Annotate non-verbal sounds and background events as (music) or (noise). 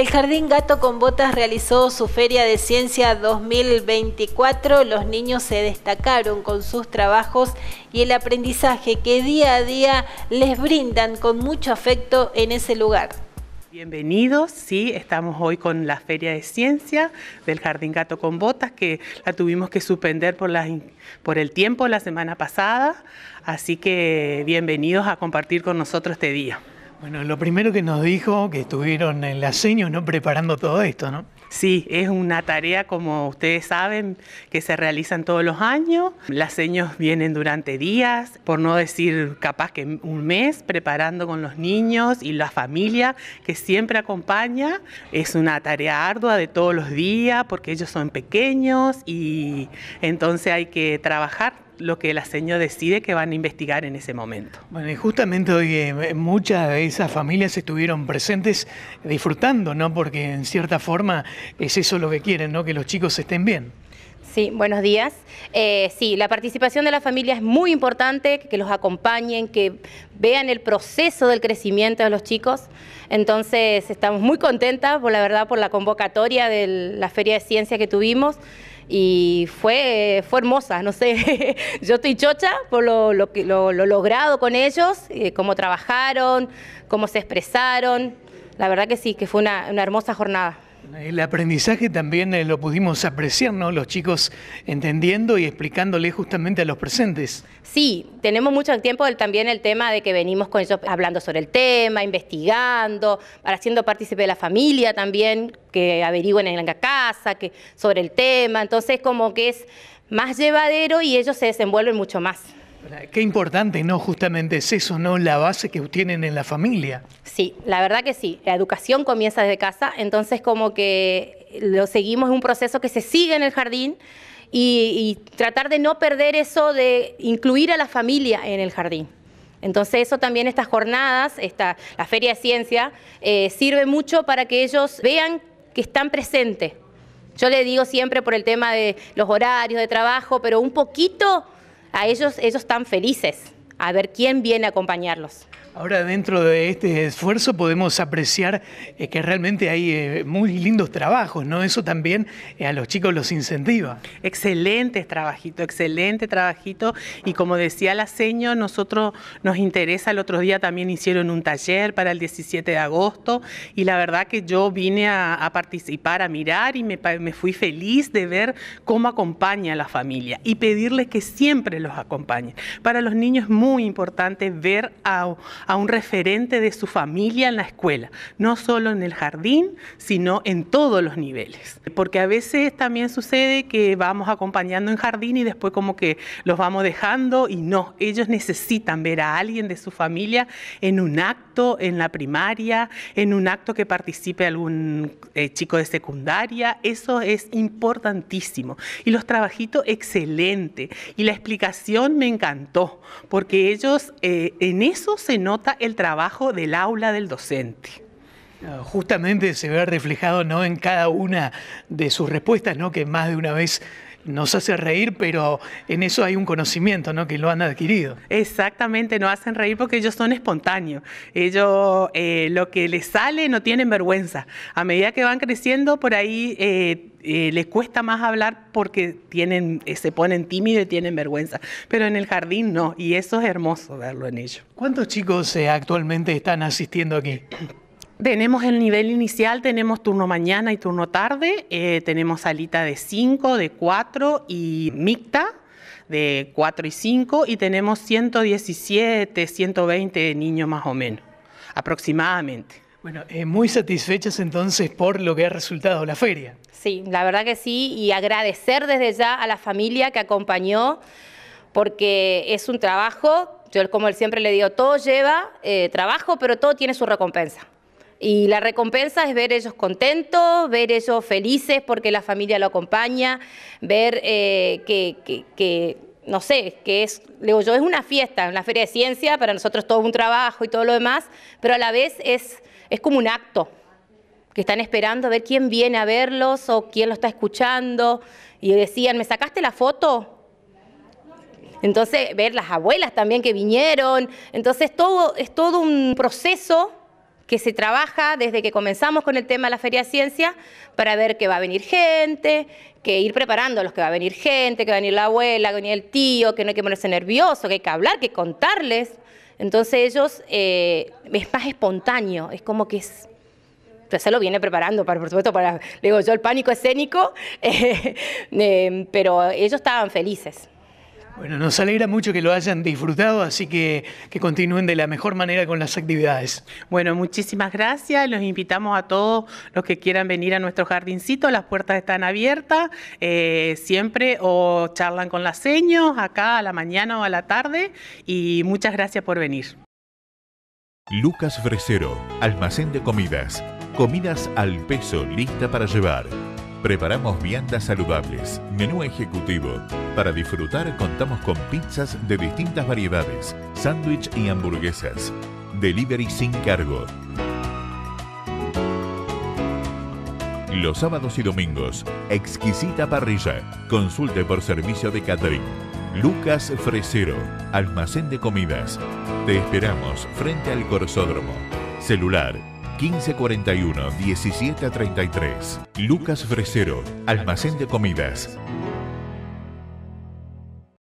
El Jardín Gato con Botas realizó su Feria de Ciencia 2024. Los niños se destacaron con sus trabajos y el aprendizaje que día a día les brindan con mucho afecto en ese lugar. Bienvenidos, sí, estamos hoy con la Feria de Ciencia del Jardín Gato con Botas, que la tuvimos que suspender por, por el tiempo la semana pasada, así que bienvenidos a compartir con nosotros este día. Bueno, lo primero que nos dijo que estuvieron en la señas ¿no? preparando todo esto, ¿no? Sí, es una tarea, como ustedes saben, que se realizan todos los años. Las señas vienen durante días, por no decir capaz que un mes, preparando con los niños y la familia que siempre acompaña. Es una tarea ardua de todos los días porque ellos son pequeños y entonces hay que trabajar lo que la señora decide que van a investigar en ese momento. Bueno, y justamente hoy eh, muchas de esas familias estuvieron presentes disfrutando, ¿no? Porque en cierta forma es eso lo que quieren, ¿no? Que los chicos estén bien. Sí, buenos días. Eh, sí, la participación de la familia es muy importante, que los acompañen, que vean el proceso del crecimiento de los chicos. Entonces, estamos muy contentas, por la verdad, por la convocatoria de la Feria de Ciencia que tuvimos y fue, fue hermosa, no sé, (laughs) yo estoy chocha por lo, lo, lo, logrado con ellos, eh, cómo trabajaron, cómo se expresaron, la verdad que sí, que fue una hermosa jornada el aprendizaje también eh, lo pudimos apreciar, ¿no? Los chicos entendiendo y explicándole justamente a los presentes. Sí, tenemos mucho tiempo también el tema de que venimos con ellos hablando sobre el tema, investigando, haciendo partícipe de la familia también, que averigüen en la casa, que sobre el tema. Entonces, como que es más llevadero y ellos se desenvuelven mucho más. Qué importante, ¿no? Justamente es eso, ¿no? La base que tienen en la familia. Sí, la verdad que sí. La educación comienza desde casa, entonces como que lo seguimos, es un proceso que se sigue en el jardín y, tratar de no perder eso de incluir a la familia en el jardín. Entonces eso también, estas jornadas, esta, la Feria de Ciencia, eh, sirve mucho para que ellos vean que están presentes. Yo le digo siempre por el tema de los horarios de trabajo, pero un poquito a ellos, ellos están felices a ver quién viene a acompañarlos. Ahora dentro de este esfuerzo podemos apreciar eh, que realmente hay eh, muy lindos trabajos, ¿no? Eso también eh, a los chicos los incentiva. Excelente trabajito, excelente trabajito. Y como decía la seño, nosotros nos interesa, el otro día también hicieron un taller para el 17 de agosto y la verdad que yo vine a, participar, a mirar y me, fui feliz de ver cómo acompaña a la familia y pedirles que siempre los acompañe. Para los niños muy importante ver a, un referente de su familia en la escuela, no solo en el jardín, sino en todos los niveles. Porque a veces también sucede que vamos acompañando en jardín y después como que los vamos dejando y no, ellos necesitan ver a alguien de su familia en un acto, en la primaria, en un acto que participe algún eh, chico de secundaria, eso es importantísimo. Y los trabajitos excelente y la explicación me encantó porque ellos, eh, en eso se nota el trabajo del aula del docente. Ah, justamente se ve reflejado ¿no? en cada una de sus respuestas, ¿no? que más de una vez nos hace reír, pero en eso hay un conocimiento ¿no? que lo han adquirido. Exactamente, nos hacen reír porque ellos son espontáneos. Ellos eh, lo que les sale no tienen vergüenza. A medida que van creciendo, por ahí eh, eh, les cuesta más hablar porque tienen, eh, se ponen tímidos y tienen vergüenza, pero en el jardín no, y eso es hermoso verlo en ellos. ¿Cuántos chicos eh, actualmente están asistiendo aquí? Tenemos el nivel inicial, tenemos turno mañana y turno tarde, tenemos salita de 5, de 4 y micta de 4 y 5 y tenemos 117, 120 niños más o menos, aproximadamente. Bueno, eh, muy satisfechas entonces por lo que ha resultado la feria. Sí, la verdad que sí, y agradecer desde ya a la familia que acompañó, porque es un trabajo, yo como siempre le digo, todo lleva eh, trabajo, pero todo tiene su recompensa. Y la recompensa es ver ellos contentos, ver ellos felices porque la familia lo acompaña, ver eh, que no sé, que es, digo es una fiesta, una feria de ciencia, para nosotros todo un trabajo y todo lo demás, pero a la vez es, es como un acto, que están esperando a ver quién viene a verlos o quién lo está escuchando, y decían, ¿me sacaste la foto? Entonces, ver las abuelas también que vinieron, entonces todo, es todo un proceso que se trabaja desde que comenzamos con el tema de la Feria Ciencia para ver que va a venir gente, que ir preparando los que va a venir gente, que va a venir la abuela, que va a venir el tío, que no hay que ponerse nervioso, que hay que hablar, que contarles. Entonces ellos, eh, es más espontáneo, es como que es... pues se lo viene preparando, para, por supuesto, para, digo yo, el pánico escénico, (laughs) eh, pero ellos estaban felices. Bueno, nos alegra mucho que lo hayan disfrutado, así que que continúen de la mejor manera con las actividades. Bueno, muchísimas gracias. Los invitamos a todos los que quieran venir a nuestro jardincito. Las puertas están abiertas eh, siempre o charlan con las seños acá a la mañana o a la tarde. Y muchas gracias por venir. Lucas Fresero, almacén de comidas. Comidas al peso lista para llevar. Preparamos viandas saludables, menú ejecutivo, para disfrutar contamos con pizzas de distintas variedades, sándwich y hamburguesas. Delivery sin cargo. Los sábados y domingos, exquisita parrilla. Consulte por servicio de catering. Lucas Fresero, almacén de comidas. Te esperamos frente al Corsódromo. Celular 1541 1733. Lucas Fresero, almacén de comidas.